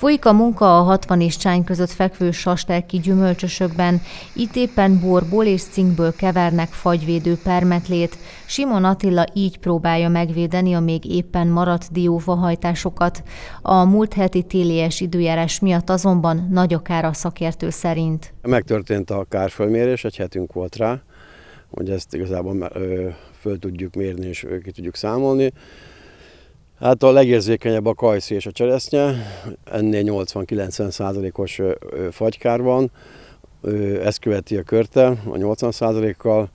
Folyik a munka a 60 és csány között fekvő sastelki gyümölcsösökben, itt éppen borból és cinkből kevernek fagyvédő permetlét. Simon Attila így próbálja megvédeni a még éppen maradt diófahajtásokat. A múlt heti télies időjárás miatt azonban nagy a kár a szakértő szerint. Megtörtént a kárfölmérés, egy hetünk volt rá, hogy ezt igazából föl tudjuk mérni és ki tudjuk számolni. Hát a legérzékenyebb a kajszi és a cseresznye, ennél 80-90%-os fagykár van, ezt követi a körte a 80%-kal,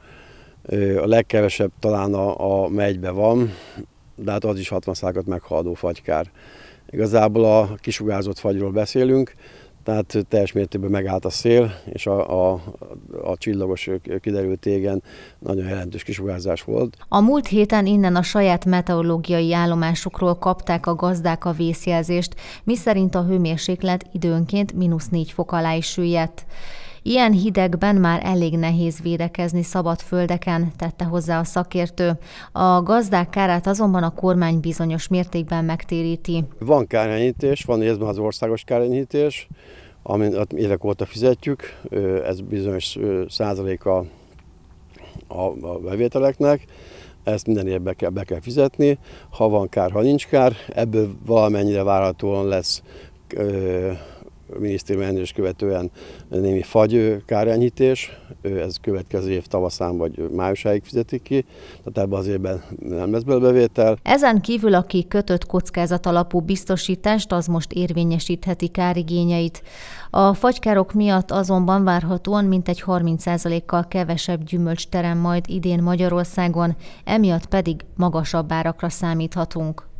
a legkevesebb talán a, a megybe van, de hát az is 60 százalékot meghaladó fagykár. Igazából a kisugárzott fagyról beszélünk, tehát teljes mértékben megállt a szél, és a, a, a csillagos kiderült égen nagyon jelentős kisugárzás volt. A múlt héten innen a saját meteorológiai állomásukról kapták a gazdák a vészjelzést, miszerint a hőmérséklet időnként mínusz négy fok alá is süllyedt. Ilyen hidegben már elég nehéz védekezni szabad földeken, tette hozzá a szakértő. A gazdák kárát azonban a kormány bizonyos mértékben megtéríti. Van kárenyítés, van részben az országos kárenyítés, amit évek óta fizetjük, ez bizonyos százaléka a bevételeknek, ezt minden évben kell, be kell fizetni, ha van kár, ha nincs kár, ebből valamennyire várhatóan lesz minisztérium elnős követően némi fagy kárenyhítés, ez következő év tavaszán vagy májusáig fizetik ki, tehát ebben az évben nem lesz bevétel. Ezen kívül, aki kötött kockázat alapú biztosítást, az most érvényesítheti kárigényeit. A fagykárok miatt azonban várhatóan mintegy 30%-kal kevesebb gyümölcsterem majd idén Magyarországon, emiatt pedig magasabb árakra számíthatunk.